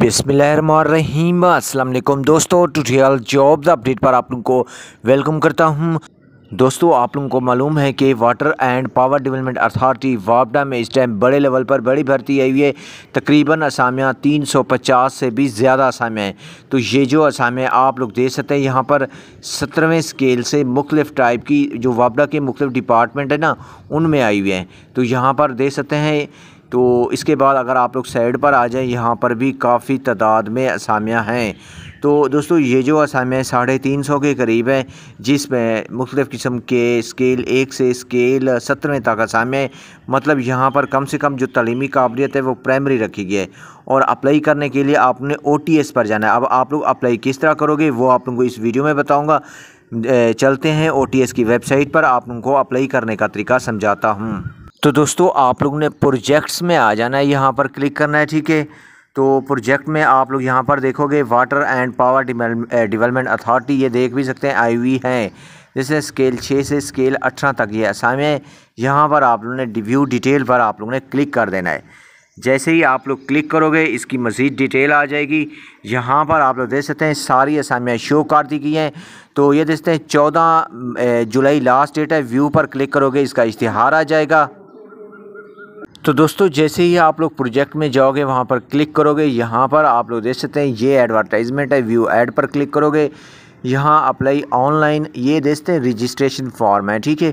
बिसमीम अल्लाम दोस्तों ट्यूटोरियल जॉब्स अपडेट पर आप लोगों को वेलकम करता हूं दोस्तों आप लोगों को मालूम है कि water and power development authority वापडा में इस टाइम बड़े लेवल पर बड़ी भर्ती आई हुई है तकरीबन असामियाँ 350 से भी ज़्यादा असामियाँ हैं तो ये जो असामियाँ आप लोग दे सकते हैं यहाँ पर सत्रहवें स्केल से मुख्तफ टाइप की जो वापडा के मुख्तफ डिपार्टमेंट है ना उनमें आई हुई हैं तो यहाँ पर दे सकते हैं तो इसके बाद अगर आप लोग साइड पर आ जाएं यहाँ पर भी काफ़ी तादाद में असामियाँ हैं तो दोस्तों ये जो असामियाँ साढ़े तीन सौ के करीब हैं जिसमें मुख्तफ किस्म के स्केल एक से स्केल सत्रहवें तक असामियाँ मतलब यहाँ पर कम से कम जो तलीमी काबिलियत है वो प्राइमरी रखी गई है और अप्लाई करने के लिए आपने ओ टी एस पर जाना है अब आप लोग अप्लाई किस तरह करोगे वो आप लोगों को इस वीडियो में बताऊँगा चलते हैं ओ टी एस की वेबसाइट पर आप लोगों को अप्लाई करने का तरीका समझाता हूँ तो दोस्तों आप लोग ने प्रोजेक्ट्स में आ जाना है यहाँ पर क्लिक करना है ठीक है तो प्रोजेक्ट में आप लोग यहाँ पर देखोगे water and power development authority ये देख भी सकते हैं आई हुई है जैसे स्केल छः से स्केल अठारह तक ये आसाम है यहाँ पर आप लोगों ने व्यू डिटेल पर आप लोगों ने क्लिक कर देना है जैसे ही आप लोग क्लिक करोगे इसकी मज़ीद डिटेल आ जाएगी यहाँ पर आप लोग देख सकते हैं सारी असामियाँ शो कर दी गई हैं तो ये देखते सकते हैं चौदह जुलाई लास्ट डेट है व्यू पर क्लिक करोगे इसका इश्तहार आ जाएगा तो दोस्तों जैसे ही आप लोग प्रोजेक्ट में जाओगे वहाँ पर क्लिक करोगे यहाँ पर आप लोग देख सकते हैं ये एडवर्टाइजमेंट है व्यू एड पर क्लिक करोगे यहाँ अप्लाई ऑनलाइन ये देखते हैं रजिस्ट्रेशन फॉर्म है ठीक है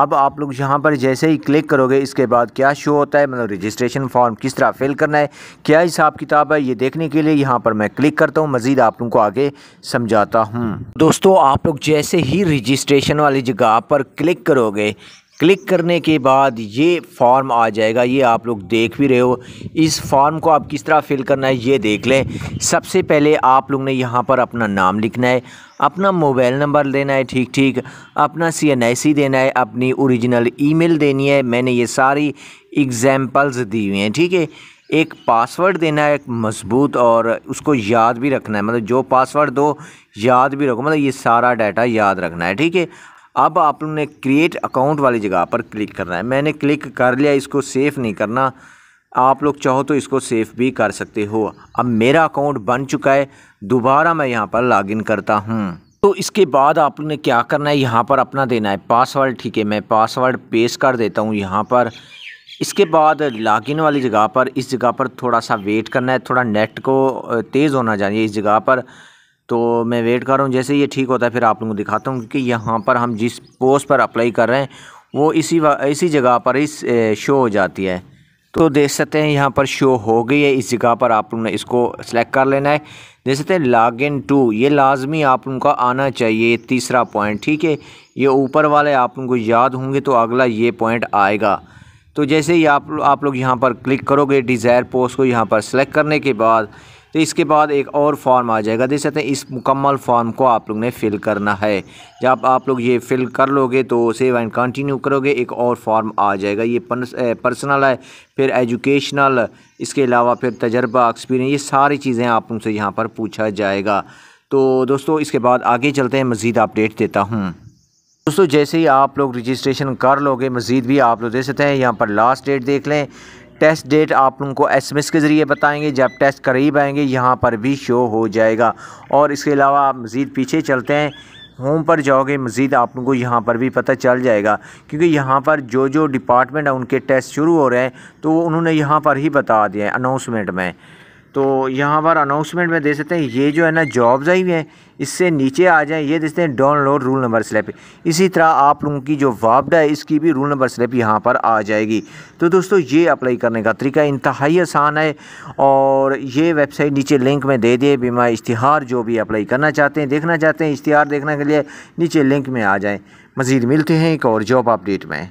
अब आप लोग यहाँ पर जैसे ही क्लिक करोगे इसके बाद क्या शो होता है मतलब रजिस्ट्रेशन फॉर्म किस तरह फिल करना है क्या हिसाब किताब है ये देखने के लिए यहाँ पर मैं क्लिक करता हूँ मज़ीद आप लोगों को आगे समझाता हूँ दोस्तों आप लोग जैसे ही रजिस्ट्रेशन वाली जगह पर क्लिक करोगे क्लिक करने के बाद ये फॉर्म आ जाएगा ये आप लोग देख भी रहे हो इस फॉर्म को आप किस तरह फिल करना है ये देख लें सबसे पहले आप लोग ने यहाँ पर अपना नाम लिखना है अपना मोबाइल नंबर देना है ठीक ठीक अपना सी एन आई सी देना है अपनी ओरिजिनल ईमेल देनी है मैंने ये सारी एग्ज़ाम्पल्स दी हुई हैं ठीक है एक पासवर्ड देना है एक मजबूत और उसको याद भी रखना है मतलब जो पासवर्ड दो याद भी रखो मतलब ये सारा डाटा याद रखना है ठीक है अब आपने क्रिएट अकाउंट वाली जगह पर क्लिक करना है मैंने क्लिक कर लिया इसको सेव नहीं करना आप लोग चाहो तो इसको सेव भी कर सकते हो अब मेरा अकाउंट बन चुका है दोबारा मैं यहाँ पर लॉगिन करता हूँ तो इसके बाद आपने क्या करना है यहाँ पर अपना देना है पासवर्ड ठीक है मैं पासवर्ड पेश कर देता हूँ यहाँ पर इसके बाद लॉगिन वाली जगह पर इस जगह पर थोड़ा सा वेट करना है थोड़ा नेट को तेज़ होना चाहिए इस जगह पर तो मैं वेट कर रहा हूँ जैसे ये ठीक होता है फिर आप लोगों को दिखाता हूँ क्योंकि यहाँ पर हम जिस पोस्ट पर अप्लाई कर रहे हैं वो इसी इसी जगह पर इस शो हो जाती है तो देख सकते हैं यहाँ पर शो हो गई है इस जगह पर आप लोगों ने इसको सेलेक्ट कर लेना है देख सकते हैं लॉग इन टू ये लाजमी आप लोगों का आना चाहिए तीसरा पॉइंट ठीक है ये ऊपर वाले आप लोगों को याद होंगे तो अगला ये पॉइंट आएगा तो जैसे ही आप आप लोग यहाँ पर क्लिक करोगे डिज़ायर पोस्ट को यहाँ पर सेलेक्ट करने के बाद तो इसके बाद एक और फॉर्म आ जाएगा देख सकते हैं इस मुकम्मल फॉर्म को आप लोग ने फिल करना है जब आप लोग ये फिल कर लोगे तो सेव एंड कंटिन्यू करोगे एक और फॉर्म आ जाएगा ये पर्सनल है फिर एजुकेशनल इसके अलावा फिर तजर्बा एक्सपीरियंस ये सारी चीज़ें आप उनसे यहाँ पर पूछा जाएगा तो दोस्तों इसके बाद आगे चलते हैं मज़ीद अपडेट देता हूँ दोस्तों जैसे ही आप लोग रजिस्ट्रेशन कर लोगे मज़ीद भी आप लोग दे सकते हैं यहाँ पर लास्ट डेट देख लें टेस्ट डेट आप को एसएमएस के ज़रिए बताएंगे जब टेस्ट करीब आएंगे यहाँ पर भी शो हो जाएगा और इसके अलावा आप मज़ीद पीछे चलते हैं होम पर जाओगे मज़ीद आप लोगों को यहाँ पर भी पता चल जाएगा क्योंकि यहाँ पर जो जो डिपार्टमेंट है उनके टेस्ट शुरू हो रहे हैं तो उन्होंने यहाँ पर ही बता दिया है अनाउंसमेंट में तो यहाँ पर अनाउंसमेंट में दे सकते हैं ये जो है ना जॉब्स आई हुई हैं इससे नीचे आ जाएं ये देखते हैं डाउनलोड रूल नंबर स्लैप इसी तरह आप लोगों की जो वापडा है इसकी भी रूल नंबर स्लैप यहाँ पर आ जाएगी तो दोस्तों ये अप्लाई करने का तरीका इंतहाई आसान है और ये वेबसाइट नीचे लिंक में दे दिए बीमा इश्तहार जो भी अप्लाई करना चाहते हैं देखना चाहते हैं इश्तिहार देखने के लिए नीचे लिंक में आ जाएँ मज़ीद मिलते हैं एक और जॉब अपडेट में